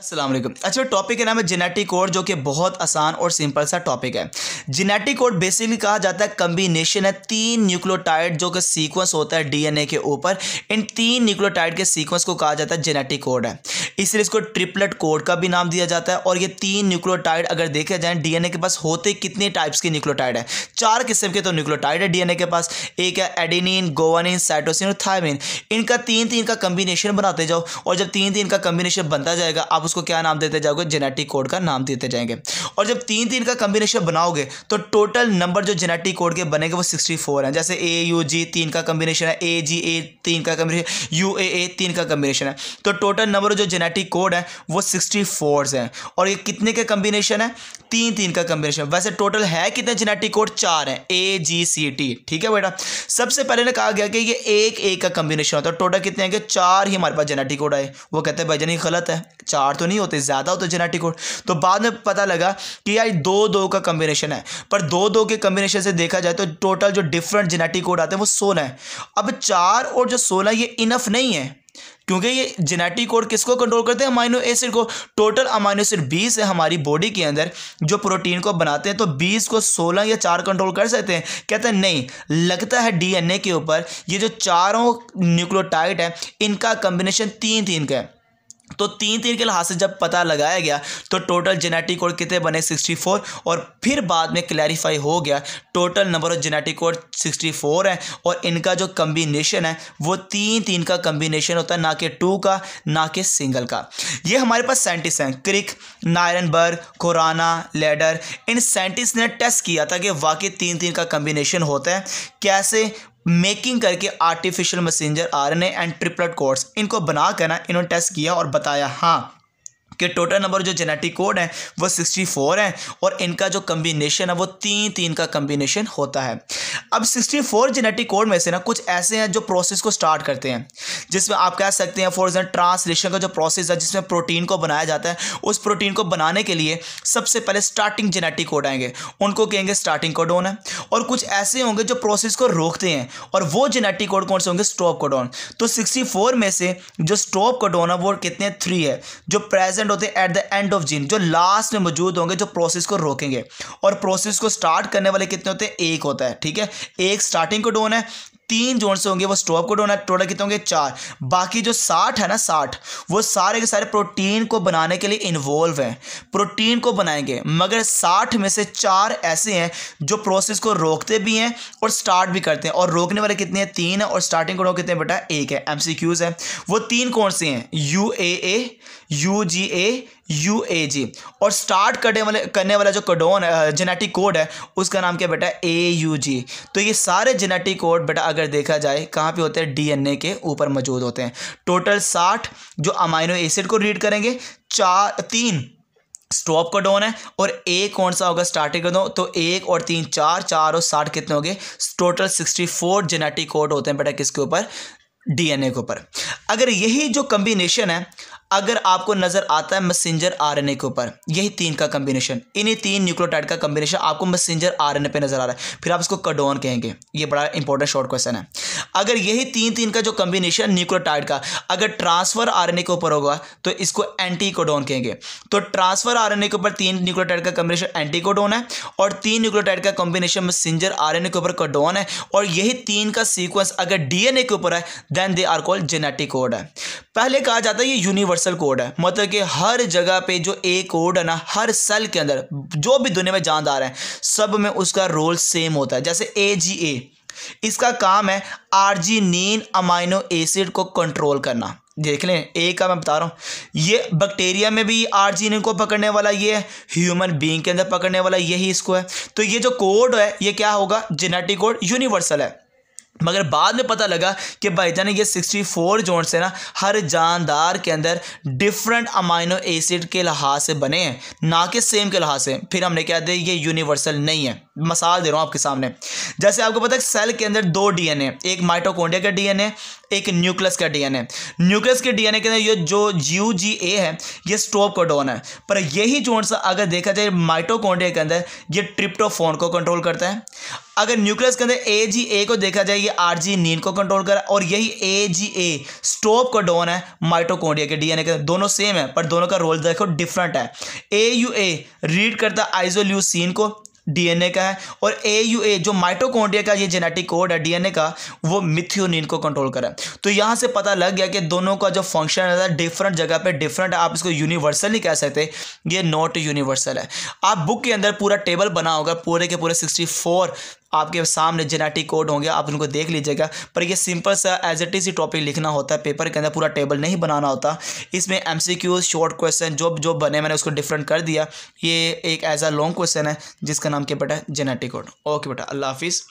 असलम अच्छा टॉपिक का नाम है जेनेटिक कोड जो कि बहुत आसान और सिंपल सा टॉपिक है जेनेटिक कोड बेसिकली कहा जाता है कम्बिनेशन है तीन न्यूक्लियोटाइड जो कि सीक्वेंस होता है डीएनए के ऊपर इन तीन न्यूक्लियोटाइड के सीक्वेंस को कहा जाता है जेनेटिक कोड है इसलिए इसको ट्रिपलेट कोड का भी नाम दिया जाता है और ये तीन न्यूक्लियोटाइड अगर देखे जाए डीएनए के पास होते कितने टाइप्स के न्यूक्लियोटाइड है चार किस्म के तो न्यूक्लियोटाइड है डीएनए के पास एक है एडिनिन गोवानिन साइटोसिन और थायमिन इनका तीन तीन का कम्बिनेशन बनाते जाओ और जब तीन तीन का कम्बिनेशन बनता जाएगा आप उसको क्या नाम देते जाओगे जेनेटिक कोड का नाम देते जाएंगे और जब तीन तीन का कम्बिनेशन बनाओगे तो टोटल नंबर जो जेनेटिक कोड के बनेंगे वो सिक्सटी फोर हैं जैसे ए यू जी तीन का कम्बिनेशन है ए जी ए तीन का कम्बिनेशन यू ए ए तीन का कम्बिनेशन है तो टोटल नंबर जो जेनेटिक कोड है वो सिक्सटी फोर हैं और ये कितने के कम्बिनेशन है तीन तीन का कम्बिनेशन वैसे टोटल है कितने जेनेटिक कोड चार हैं ए जी सी टी ठीक है बेटा सबसे पहले ने कहा गया कि ये एक एक का कम्बिनेशन होता है टोटल तो कितने हैं कि चार ही हमारे पास जेनेटिक कोड आए वो कहते हैं भाई जान गलत है चार तो नहीं होते ज़्यादा होते जेनेटिक कोड तो बाद में पता लगा कि यार दो दो का कम्बिनेशन है पर दो दो के कम्बिनेशन से देखा जाए तो टोटल जो डिफरेंट जेनेटिक कोड आते हैं वो सोलह है अब चार और जो सोलह ये इनफ नहीं है क्योंकि ये जेनेटिक कोड किसको कंट्रोल करते हैं अमाइनो एसिड को टोटल अमाइनो एसिड बीस है हमारी बॉडी के अंदर जो प्रोटीन को बनाते हैं तो बीस को सोलह या चार कंट्रोल कर सकते हैं कहते हैं नहीं लगता है डीएनए के ऊपर ये जो चारों न्यूक्लियोटाइड है इनका कम्बिनेशन तीन तीन का है तो तीन तीन के लिहाज से जब पता लगाया गया तो टोटल जेनेटिक कोड कितने बने 64 और फिर बाद में क्लैरिफाई हो गया total number of genetic code 64 है और इनका जो कम्बिनेशन है वो तीन तीन का कम्बिनेशन होता है ना कि टू का ना कि सिंगल का ये हमारे पास साइंटिस्ट हैं क्रिक नायरनबर्ग कोराना लेडर इन साइंटिस्ट ने टेस्ट किया था कि वाकई तीन तीन का कम्बिनेशन होता है कैसे मेकिंग करके artificial messenger RNA and triplet codes इनको बना कर ना इन्होंने टेस्ट किया और बताया हाँ कि टोटल नंबर जो जेनेटिक कोड है वो 64 है और इनका जो कम्बिनेशन है वो तीन तीन का कम्बिनेशन होता है अब 64 जेनेटिक कोड में से ना कुछ ऐसे हैं जो प्रोसेस को स्टार्ट करते हैं जिसमें आप कह सकते हैं फॉर एग्जाम्पल ट्रांसलेशन का जो प्रोसेस है जिसमें प्रोटीन को बनाया जाता है उस प्रोटीन को बनाने के लिए सबसे पहले स्टार्टिंग जेनेटिक कोड आएंगे उनको कहेंगे स्टार्टिंग कोडोन है और कुछ ऐसे होंगे जो प्रोसेस को रोकते हैं और वो जेनेटिक कोड कौन से होंगे स्टॉप कोडोन तो फोर में से जो स्टॉप कोडोन है वो कितने थ्री है जो प्रेजेंट होते हैं at the end of gene जो लास्ट में मौजूद होंगे जो प्रोसेस को रोकेंगे और प्रोसेस को स्टार्ट करने वाले कितने होते हैं एक होता है ठीक है एक स्टार्टिंग को डोन है तीन जोन से होंगे वो स्टॉप को डोन है टोटल कितने होंगे चार बाकी जो साठ है ना साठ वो सारे के सारे प्रोटीन को बनाने के लिए इन्वॉल्व हैं प्रोटीन को बनाएंगे मगर साठ में से चार ऐसे हैं जो प्रोसेस को रोकते भी हैं और स्टार्ट भी करते हैं और रोकने वाले कितने हैं तीन है और स्टार्टिंग को कितने बेटा एक है एम है वो तीन कौन से हैं U A A U G A U A G और स्टार्ट करने वाले करने वाला जो कडोन है जेनेटिक कोड है उसका नाम क्या बेटा ए यू जी तो ये सारे जेनेटिक कोड बेटा अगर देखा जाए कहाँ पे होते हैं डीएनए के ऊपर मौजूद होते हैं टोटल साठ जो अमाइनो एसिड को रीड करेंगे चार तीन स्टॉप कोडोन है और एक कौन सा होगा स्टार्टिंग दो तो एक और तीन चार चार और साठ कितने होंगे total sixty four genetic code होते हैं बेटा किसके ऊपर डीएनए के ऊपर अगर यही जो कम्बिनेशन है अगर आपको नजर आता है मैसेंजर आरएनए के ऊपर यही तीन का कॉम्बिनेशन इन्हीं तीन न्यूक्लियोटाइड का कॉम्बिनेशन आपको मैसेंजर आरएनए पे नजर आ रहा है फिर आप इसको कडोन कहेंगे ये बड़ा इंपॉर्टेंट शॉर्ट क्वेश्चन है अगर यही तीन तीन का जो कॉम्बिनेशन न्यूक्लियोटाइड का अगर ट्रांसफर ए के ऊपर होगा तो इसको एंटी कोडोन कहेंगे तो ट्रांसफर आर के ऊपर तीन न्यूक्लोटाइड का कॉम्बिनेशन एंटी कोडोन है और तीन न्यूक्लोटाइड का कॉम्बिनेशन मैसेंजर ए के ऊपर कडोन है और यही तीन का सीक्वेंस अगर डीएनए के ऊपर है then they are called genetic code है पहले कहा जाता है ये यूनिवर्सल कोड है मतलब कि हर जगह पे जो ए कोड है ना हर सेल के अंदर जो भी दुनिया में जानदार है सब में उसका रोल सेम होता है जैसे ए जी ए इसका काम है नीन अमाइनो एसिड को कंट्रोल करना देख लें ए का मैं बता रहा हूँ ये बैक्टीरिया में भी नीन को पकड़ने वाला ये है ह्यूमन बींग के अंदर पकड़ने वाला यही इसको है तो ये जो कोड है ये क्या होगा जेनेटिक कोड यूनिवर्सल है मगर बाद में पता लगा कि भाईजान ये 64 जोन्स है ना हर जानदार के अंदर डिफरेंट अमाइनो एसिड के लिहाज से बने हैं ना कि सेम के लिहाज से फिर हमने क्या दिया ये यूनिवर्सल नहीं है मसाल दे रहा हूँ आपके सामने जैसे आपको पता है सेल के अंदर दो डीएनए एक माइटोकॉन्ड्रिया का डीएनए एक न्यूक्लियस का डीएनए न्यूक्लियस के डीएनए के अंदर ये जो जीयू जी ए है ये स्टॉप कोडोन है पर यही जोन सा अगर देखा जाए माइटोकॉन्ड्रिया के अंदर ये ट्रिप्टोफोन को कंट्रोल करता है अगर न्यूक्लियस के अंदर ए जी ए को देखा जाए ये आर जी नीन को कंट्रोल कर और यही A G A stop codon है माइटोकॉन्ड्रिया के डीएनए के दोनों सेम है पर दोनों का रोल देखो डिफरेंट है ए यू ए रीड करता है आइजोल्यूसिन को डीएनए का है और ए यू ए जो माइटोकॉन्ड्रिया का ये जेनेटिक कोड है डीएनए का वो मिथ्योनिन को कंट्रोल करें तो यहाँ से पता लग गया कि दोनों का जो फंक्शन है डिफरेंट जगह पे डिफरेंट आप इसको यूनिवर्सल नहीं कह सकते ये नॉट यूनिवर्सल है आप बुक के अंदर पूरा टेबल बना होगा पूरे के पूरे सिक्सटी आपके सामने जेनेटिक कोड होंगे आप उनको देख लीजिएगा पर यह सिंपल सा एज एट इज ही टॉपिक लिखना होता है पेपर के अंदर पूरा टेबल नहीं बनाना होता इसमें M C Qs short question जो जो बने मैंने उसको डिफरेंट कर दिया ये एक ऐसा लॉन्ग क्वेश्चन है जिसका नाम क्या बेटा जेनेटिक कोड ओके बेटा अल्लाह हाफिज़